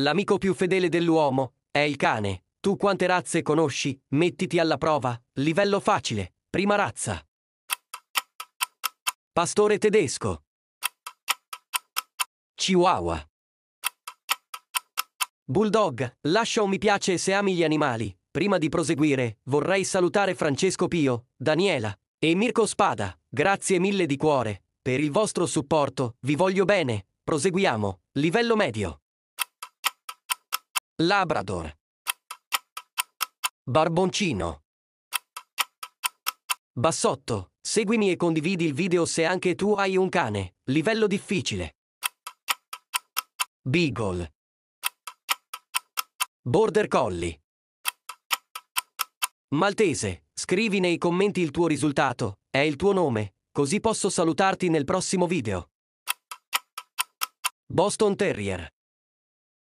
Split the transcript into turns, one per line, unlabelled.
L'amico più fedele dell'uomo è il cane. Tu quante razze conosci? Mettiti alla prova. Livello facile. Prima razza. Pastore tedesco. Chihuahua. Bulldog, lascia un mi piace se ami gli animali. Prima di proseguire, vorrei salutare Francesco Pio, Daniela e Mirko Spada. Grazie mille di cuore. Per il vostro supporto, vi voglio bene. Proseguiamo. Livello medio. Labrador. Barboncino. Bassotto, seguimi e condividi il video se anche tu hai un cane. Livello difficile. Beagle. Border Collie. Maltese, scrivi nei commenti il tuo risultato, è il tuo nome, così posso salutarti nel prossimo video. Boston Terrier.